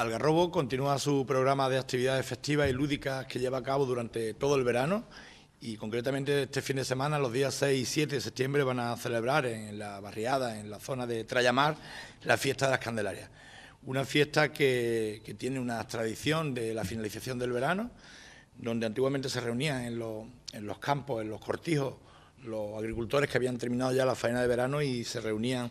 Algarrobo continúa su programa de actividades festivas y lúdicas que lleva a cabo durante todo el verano y concretamente este fin de semana, los días 6 y 7 de septiembre, van a celebrar en la barriada, en la zona de Trayamar, la fiesta de las Candelarias. Una fiesta que, tiene una tradición de la finalización del verano, donde antiguamente se reunían en, los, en los campos, en los cortijos, los agricultores que habían terminado ya la faena de verano y se reunían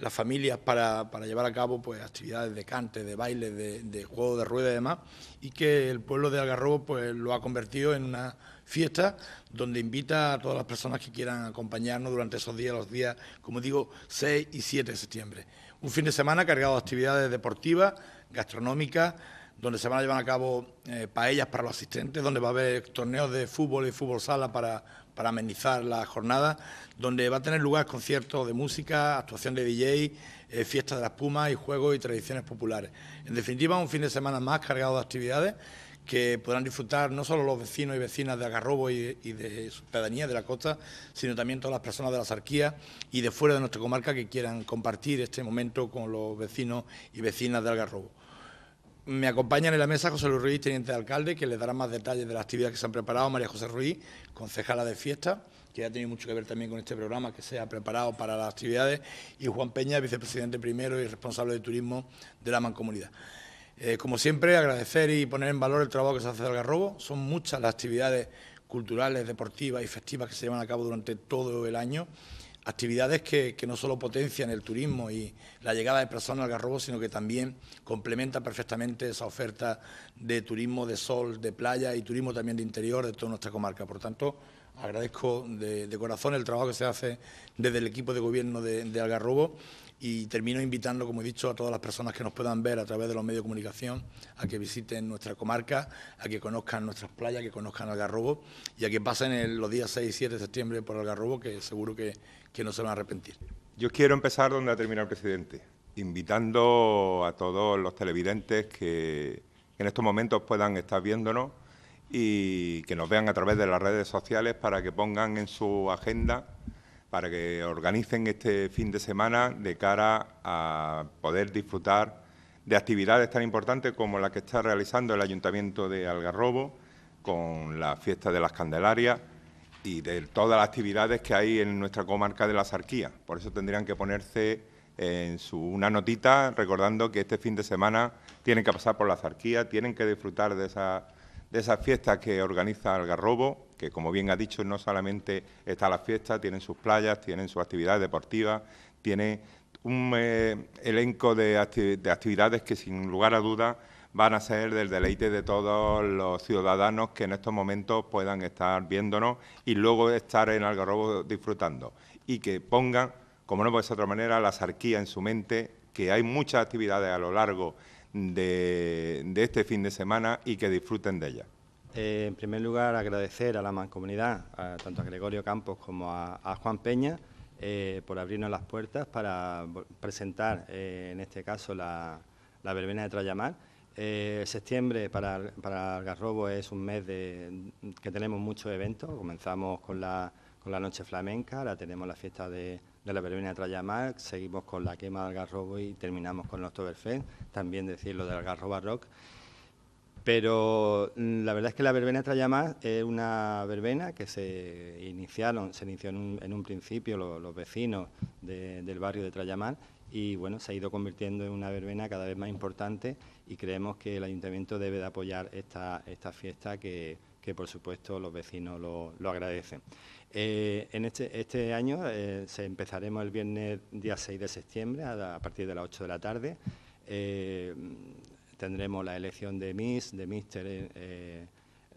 las familias para, para, llevar a cabo pues, actividades de cante, de baile, de, juego de ruedas y demás, y que el pueblo de Algarrobo pues, lo ha convertido en una fiesta donde invita a todas las personas que quieran acompañarnos durante esos días, los días, como digo, 6 y 7 de septiembre. Un fin de semana cargado de actividades deportivas, gastronómicas, donde se van a llevar a cabo eh, paellas para los asistentes, donde va a haber torneos de fútbol y fútbol sala para, amenizar la jornada, donde va a tener lugar conciertos de música, actuación de DJ, eh, fiestas de las pumas y juegos y tradiciones populares. En definitiva, un fin de semana más cargado de actividades que podrán disfrutar no solo los vecinos y vecinas de Algarrobo y, de su pedanía de la costa, sino también todas las personas de la arquías y de fuera de nuestra comarca que quieran compartir este momento con los vecinos y vecinas de Algarrobo. Me acompañan en la mesa José Luis Ruiz, teniente de alcalde, que les dará más detalles de las actividades que se han preparado. María José Ruiz, concejala de fiesta, que ha tenido mucho que ver también con este programa que se ha preparado para las actividades. Y Juan Peña, vicepresidente primero y responsable de turismo de la mancomunidad. Eh, como siempre, agradecer y poner en valor el trabajo que se hace del Garrobo. Son muchas las actividades culturales, deportivas y festivas que se llevan a cabo durante todo el año actividades que, no solo potencian el turismo y la llegada de personas al Garrobo, sino que también complementan perfectamente esa oferta de turismo de sol, de playa y turismo también de interior de toda nuestra comarca. Por tanto, Agradezco de, corazón el trabajo que se hace desde el equipo de gobierno de, Algarrobo y termino invitando, como he dicho, a todas las personas que nos puedan ver a través de los medios de comunicación a que visiten nuestra comarca, a que conozcan nuestras playas, a que conozcan Algarrobo y a que pasen los días 6 y 7 de septiembre por Algarrobo, que seguro que, que no se van a arrepentir. Yo quiero empezar donde ha terminado el presidente, invitando a todos los televidentes que en estos momentos puedan estar viéndonos y que nos vean a través de las redes sociales para que pongan en su agenda, para que organicen este fin de semana de cara a poder disfrutar de actividades tan importantes como la que está realizando el Ayuntamiento de Algarrobo con la fiesta de las Candelarias y de todas las actividades que hay en nuestra comarca de la zarquía. Por eso tendrían que ponerse en su, una notita recordando que este fin de semana tienen que pasar por la Zarquía, tienen que disfrutar de esa de esas fiestas que organiza Algarrobo, que como bien ha dicho, no solamente está la fiesta, tienen sus playas, tienen sus actividades deportivas, tiene un eh, elenco de, actividades que sin lugar a dudas van a ser del deleite de todos los ciudadanos que en estos momentos puedan estar viéndonos y luego estar en Algarrobo disfrutando y que pongan, como no puede ser de otra manera, la sarquía en su mente, que hay muchas actividades a lo largo de, este fin de semana y que disfruten de ella. Eh, en primer lugar, agradecer a la mancomunidad, tanto a Gregorio Campos como a, Juan Peña, eh, por abrirnos las puertas para presentar, eh, en este caso, la, la verbena de Trayamar. septiembre para, para Algarrobo es un mes de, que tenemos muchos eventos. Comenzamos con la, con la noche flamenca, ahora tenemos la fiesta de, de la verbena de Trayamar, seguimos con la quema del algarrobo y terminamos con el Oktoberfest, también decir lo del Algarroba rock. Pero mm, la verdad es que la verbena Trayamar es una verbena que se iniciaron, se inició en un, principio los, vecinos del barrio de Trayamar y bueno, se ha ido convirtiendo en una verbena cada vez más importante y creemos que el ayuntamiento debe de apoyar esta, esta fiesta que, que por supuesto los vecinos lo, agradecen. Eh, en este, este año eh, se empezaremos el viernes día 6 de septiembre a, partir de las 8 de la tarde. Eh, tendremos la elección de Miss, de Mister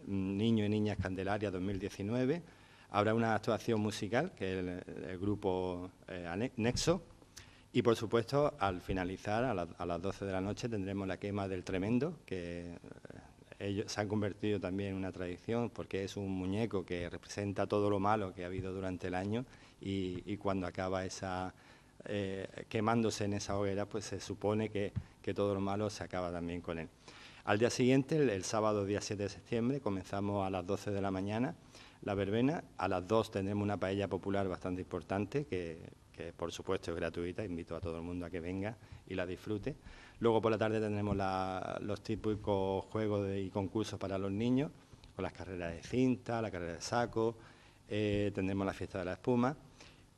Niño y Niña Candelaria 2019. Habrá una actuación musical, que es el, grupo Nexo, y por supuesto, al finalizar, a, las 12 de la noche, tendremos la quema del Tremendo, que ellos se han convertido también en una tradición porque es un muñeco que representa todo lo malo que ha habido durante el año y, cuando acaba esa eh, quemándose en esa hoguera, pues se supone que, todo lo malo se acaba también con él. Al día siguiente, el, sábado día 7 de septiembre, comenzamos a las 12 de la mañana la verbena. A las 2 tendremos una paella popular bastante importante que que por supuesto es gratuita, invito a todo el mundo a que venga y la disfrute. Luego por la tarde tendremos los típicos juegos y concursos para los niños, con las carreras de cinta, la carrera de saco, eh, tendremos la fiesta de la espuma.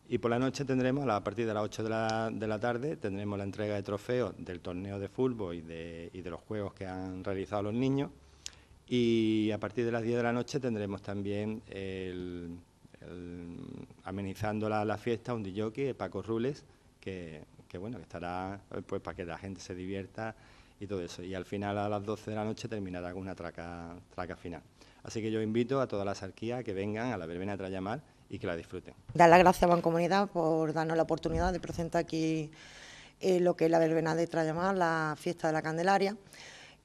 Y por la noche tendremos, a partir de las 8 de la, tarde, tendremos la entrega de trofeos del torneo de fútbol y de, y de los juegos que han realizado los niños. Y a partir de las 10 de la noche tendremos también el amenizando la, fiesta, un DJ, Paco Rules, que, bueno, que estará pues para que la gente se divierta y todo eso. Y al final a las 12 de la noche terminará con una traca, traca final. Así que yo invito a todas las sarquía que vengan a la verbena de Trayamar y que la disfruten. Dar las gracias a Bancomunidad por darnos la oportunidad de presentar aquí eh, lo que es la verbena de Trayamar... la fiesta de la Candelaria.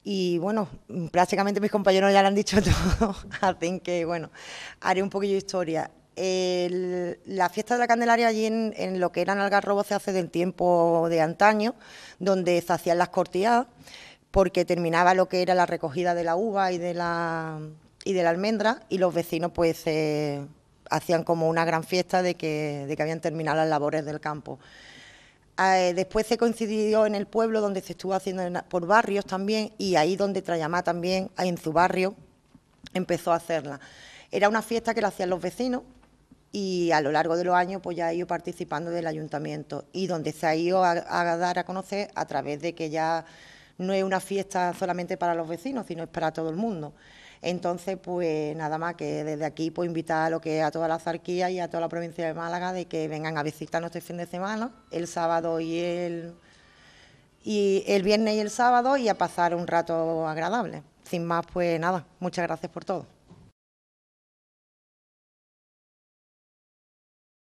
Y bueno, prácticamente mis compañeros ya lo han dicho todo, hacen que, bueno, haré un poquillo de historia la fiesta de la Candelaria allí en, lo que eran Algarrobo se hace del tiempo de antaño, donde se hacían las cortilladas, porque terminaba lo que era la recogida de la uva y de la, y de la almendra, y los vecinos pues hacían como una gran fiesta de que, habían terminado las labores del campo. Ah, eh, después se coincidió en el pueblo donde se estuvo haciendo por barrios también, y ahí donde Trayamá también, en su barrio, empezó a hacerla. Era una fiesta que la hacían los vecinos, y a lo largo de los años pues ya ha ido participando del ayuntamiento y donde se ha ido a, dar a conocer a través de que ya no es una fiesta solamente para los vecinos, sino es para todo el mundo. Entonces, pues nada más que desde aquí pues invitar a lo que a toda la zarquía y a toda la provincia de Málaga de que vengan a visitarnos este fin de semana, el sábado y y el viernes y el sábado y a pasar un rato agradable. Sin más, pues nada, muchas gracias por todo.